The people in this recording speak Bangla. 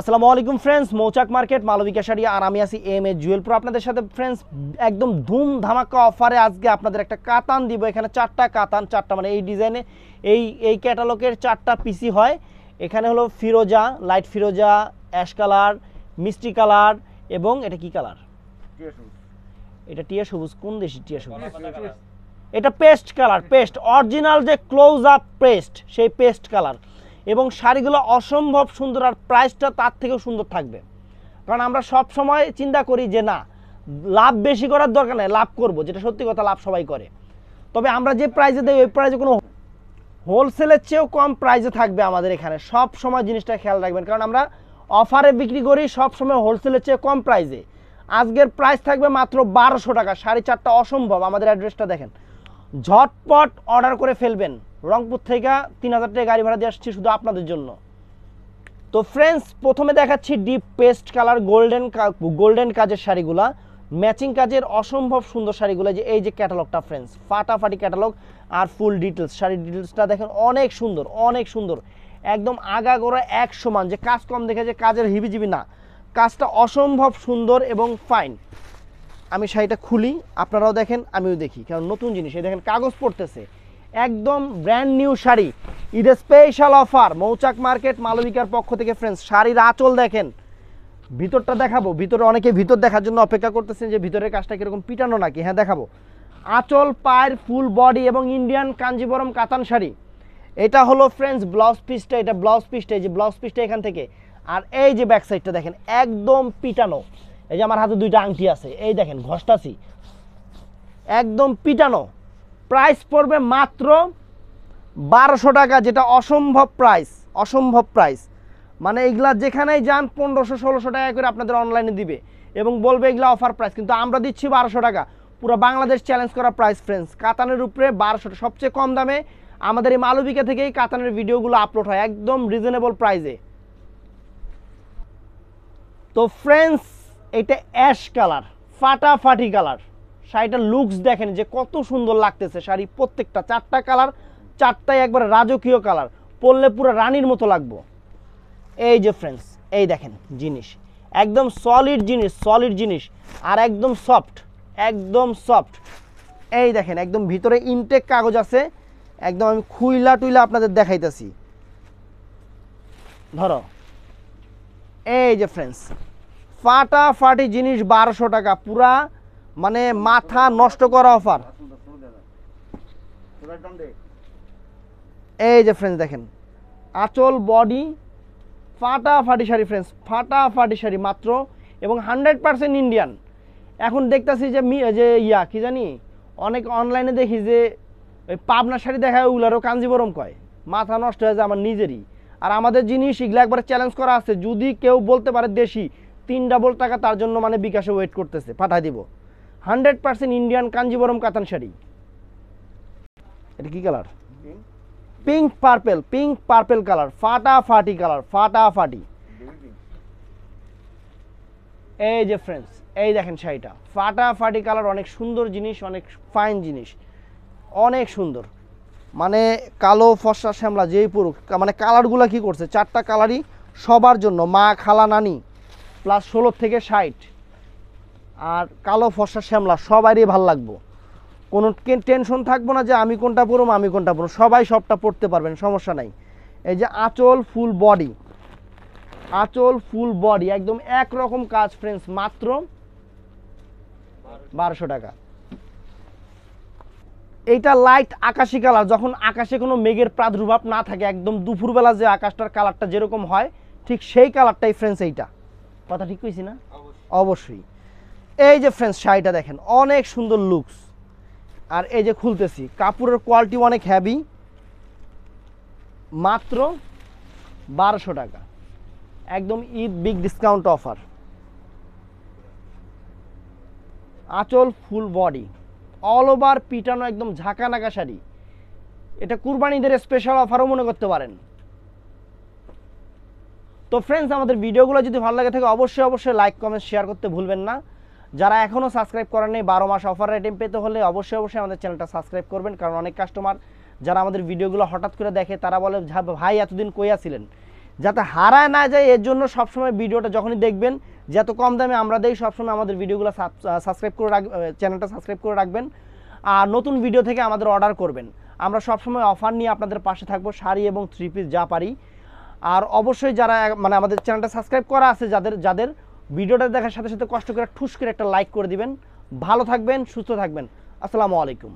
আসসালামু আলাইকুম ফ্রেন্ডস মৌচাক মার্কেট মালবিকা শাড়ি আর আমি আছি এম এ জুয়েল প্রো আপনাদের সাথে ফ্রেন্ডস একদম ধুম ধামাকা অফারে আজকে আপনাদের একটা কাতান দিব এখানে চারটা কাতান চারটা মানে এই ডিজাইনে এই এই ক্যাটালগের চারটা পিসি হয় এখানে হলো ফিরোজা লাইট ফিরোজা অ্যাশ কালার মিষ্টি কালার এবং এটা কি কালার এটা টিয়া সবুজ কোন দেশি টিয়া সবুজ এটা পেস্ট কালার পেস্ট অরিজিনাল যে ক্লোজ আপ পেস্ট সেই পেস্ট কালার এবং শাড়িগুলো অসম্ভব সুন্দর আর প্রাইসটা তার থেকেও সুন্দর থাকবে কারণ আমরা সব সময় চিন্তা করি যে না লাভ বেশি করার দরকার নেই লাভ করব যেটা সত্যি কথা লাভ সবাই করে তবে আমরা যে প্রাইজে দেই ওই প্রাইজে কোনো হোলসেলের চেয়েও কম প্রাইজে থাকবে আমাদের এখানে সব সময় জিনিসটা খেয়াল রাখবেন কারণ আমরা অফারে বিক্রি করি সব সময় হোলসেলের চেয়ে কম প্রাইজে আজকের প্রাইস থাকবে মাত্র বারোশো টাকা সাড়ে চারটা অসম্ভব আমাদের অ্যাড্রেসটা দেখেন ঝটপট অর্ডার করে ফেলবেন রংপুর থেকে তিন হাজার টাকা গাড়ি ভাড়া দিয়ে আসছি শুধু আপনাদের জন্য তো ফ্রেন্ডস প্রথমে দেখাচ্ছি deep paste colour golden golden কাজের শাড়িগুলা ম্যাচিং কাজের অসম্ভব সুন্দর শাড়িগুলো যে এই যে ক্যাটালগটা ফ্রেন্ডস ফাটাফাটি ক্যাটালগ আর ফুল ডিটেলস শাড়ির ডিটেলসটা দেখেন অনেক সুন্দর অনেক সুন্দর একদম আগা গোড়া এক সমান যে কাজ কম দেখে যে কাজের হিবিজিবি না কাজটা অসম্ভব সুন্দর এবং ফাইন আমি শাড়িটা খুলি আপনারাও দেখেন আমিও দেখি কারণ নতুন জিনিস এই দেখেন কাগজ পড়তেছে একদম ব্র্যান্ড নিউ শাড়ি ঈদের স্পেশাল অফার মৌচাক মার্কেট মালবিকার পক্ষ থেকে ফ্রেন্ডস শাড়ির আঁচল দেখেন ভিতরটা দেখাবো ভিতরে অনেকে ভিতর দেখার জন্য অপেক্ষা করতেছেন যে ভিতরের কাজটা কীরকম পিটানো নাকি হ্যাঁ দেখাবো আঁচল পায়ের ফুল বডি এবং ইন্ডিয়ান কাঞ্জিবরম কাতান শাড়ি এটা হলো ফ্রেন্ডস ব্লাউজ পিসটা এটা ব্লাউজ পিসটা এই যে ব্লাউজ পিসটা এখান থেকে আর এই যে ব্যাক সাইডটা দেখেন একদম পিটানো এই যে আমার হাতে দুইটা আংটি আছে এই দেখেন ঘষটাছি একদম পিটানো প্রাইস পড়বে মাত্র বারোশো টাকা যেটা অসম্ভব প্রাইস অসম্ভব প্রাইস মানে এগুলা যেখানেই যান পনেরোশো ষোলোশো টাকা করে আপনাদের অনলাইনে দিবে এবং বলবে এগুলা অফার প্রাইস কিন্তু আমরা দিচ্ছি বারোশো টাকা পুরো বাংলাদেশ চ্যালেঞ্জ করা প্রাইস ফ্রেন্ডস কাতানের উপরে বারোশো সবচেয়ে কম দামে আমাদের এই মালবিকা থেকেই কাতানের ভিডিওগুলো আপলোড হয় একদম রিজনেবল প্রাইসে তো ফ্রেন্ডস এটা অ্যাশ কালার ফাটাফাটি কালার শাড়িটার লুকস দেখেন যে কত সুন্দর লাগতেছে শাড়ি প্রত্যেকটা চারটা কালার চারটাই একবার রাজকীয় কালার পরলে পুরো রানীর মতো লাগবো এই যে ফ্রেন্ডস এই দেখেন জিনিস একদম সলিড জিনিস সলিড জিনিস আর একদম সফট একদম সফট এই দেখেন একদম ভিতরে ইনটেক কাগজ আছে একদম আমি খুইলা টুইলা আপনাদের দেখাইতেছি ধরো এই যে ফ্রেন্ডস ফাটা ফাটি জিনিস বারোশো টাকা পুরা মানে মাথা নষ্ট করা অফার এই যে ফ্রেন্ডস দেখেন আচল বডি ফাটি শাড়ি ফ্রেন্ডস ফাটি শাড়ি মাত্র এবং হান্ড্রেড পারসেন্ট ইন্ডিয়ান এখন দেখতেছি যে যে ইয়া কি জানি অনেক অনলাইনে দেখি যে ওই পাবনা শাড়ি দেখায় ওগুলারও কাঞ্জিবরম কয় মাথা নষ্ট হয়ে যায় আমার নিজেরই আর আমাদের জিনিস এগুলো একবার চ্যালেঞ্জ করা আছে যদি কেউ বলতে পারে দেশি তিন ডাবল টাকা তার জন্য মানে বিকাশে ওয়েট করতেছে পাঠাই দিব hundred percent Indian Kanjeevaram katan sari এটা কী colour pink purple pink purple colour ফাটা ফাটি কালার ফাটা ফাটি এই যে ফ্রেন্ডস এই দেখেন শাড়িটা ফাটা ফাটি কালার অনেক সুন্দর জিনিস অনেক ফাইন জিনিস অনেক সুন্দর মানে কালো ফসা শ্যামলা যেই পুরুক মানে কালারগুলো কি করছে চারটা কালারই সবার জন্য মা খালা নানি প্লাস ষোলোর থেকে ষাট আর কালো ফর্সা শ্যামলা সবারই ভাল লাগবো কোনো টেনশন থাকবো না যে আমি কোনটা পরবো আমি কোনটা পরবো সবাই সবটা পড়তে পারবেন সমস্যা নাই এই যে আঁচল ফুল বডি আঁচল ফুল বডি একদম একরকম কাজ ফ্রেন্ডস মাত্র বারোশো টাকা এইটা লাইট আকাশি কালার যখন আকাশে কোনো মেঘের প্রাদুর্ভাব না থাকে একদম দুপুরবেলা যে আকাশটার কালারটা যেরকম হয় ঠিক সেই কালারটাই ফ্রেন্ডস এইটা কথা ঠিক কইছি না অবশ্যই এই যে ফ্রেন্ডস শাড়িটা দেখেন অনেক সুন্দর লুকস আর এই যে খুলতেছি কাপড়ের কোয়ালিটি অনেক হ্যাভি মাত্র বারোশো টাকা একদম ঈদ বিগ ডিসকাউন্ট অফার আঁচল ফুল বডি অল ওভার পিটানো একদম ঝাঁকা নাকা শাড়ি এটা কুরবানিদের স্পেশাল অফারও মনে করতে পারেন তো ফ্রেন্ডস আমাদের ভিডিওগুলো যদি ভালো লাগে থাকে অবশ্যই অবশ্যই লাইক কমেন্ট শেয়ার করতে ভুলবেন না যারা এখনও সাবস্ক্রাইব করেননি বারো মাস অফার আইটেম পেতে হলে অবশ্যই অবশ্যই আমাদের চ্যানেলটা সাবস্ক্রাইব করবেন কারণ অনেক কাস্টমার যারা আমাদের ভিডিওগুলো হঠাৎ করে দেখে তারা বলে ভাই এতদিন কইয়াছিলেন যাতে হারায় না যায় এর জন্য সবসময় ভিডিওটা যখনই দেখবেন যত কম দামে আমরা দেই সবসময় আমাদের ভিডিওগুলো সাবস্ক্রাইব করে রাখ চ্যানেলটা সাবস্ক্রাইব করে রাখবেন আর নতুন ভিডিও থেকে আমাদের অর্ডার করবেন আমরা সবসময় অফার নিয়ে আপনাদের পাশে থাকবো শাড়ি এবং থ্রি পিস যা পারি আর অবশ্যই যারা মানে আমাদের চ্যানেলটা সাবস্ক্রাইব করা আছে যাদের যাদের ভিডিওটা দেখার সাথে সাথে কষ্ট করে ঠুস করে একটা লাইক করে দিবেন ভালো থাকবেন সুস্থ থাকবেন আসসালামু আলাইকুম